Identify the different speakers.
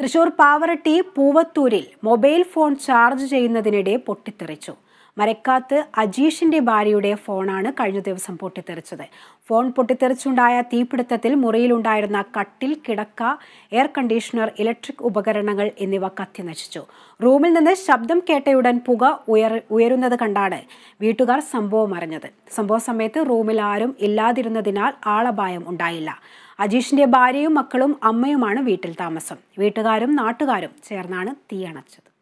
Speaker 1: തൃശൂർ പാവറട്ടി പൂവത്തൂരിൽ mobile phone charge ചെയ്യുന്നതിനിടെ പൊട്ടിത്തെറിച്ചു മരക്കാത്ത് അജീഷിന്റെ ഭാര്യയുടെ ഫോണാണ് കഴിഞ്ഞ ദിവസം പൊട്ടിത്തെറിച്ചത് ഫോൺ പൊട്ടിത്തെറിച്ചുണ്ടായ തീപിടുത്തത്തിൽ മുറിയിലുണ്ടായിരുന്ന കട്ടിൽ കിടക്ക എയർ കണ്ടീഷണർ ഇലക്ട്രിക് ഉപകരണങ്ങൾ എന്നിവ കത്തി നശിച്ചു റൂമിൽ നിന്ന് ശബ്ദം കേട്ടയുടൻ പുക ഉയർ ഉയരുന്നത് കണ്ടാണ് വീട്ടുകാർ സംഭവം അറിഞ്ഞത് സംഭവ സമയത്ത് റൂമിൽ ആരും ഇല്ലാതിരുന്നതിനാൽ ആളപായം ഉണ്ടായില്ല അജീഷിന്റെ ഭാര്യയും മക്കളും അമ്മയുമാണ് വീട്ടിൽ താമസം വീട്ടുകാരും നാട്ടുകാരും ചേർന്നാണ് തീയണച്ചത്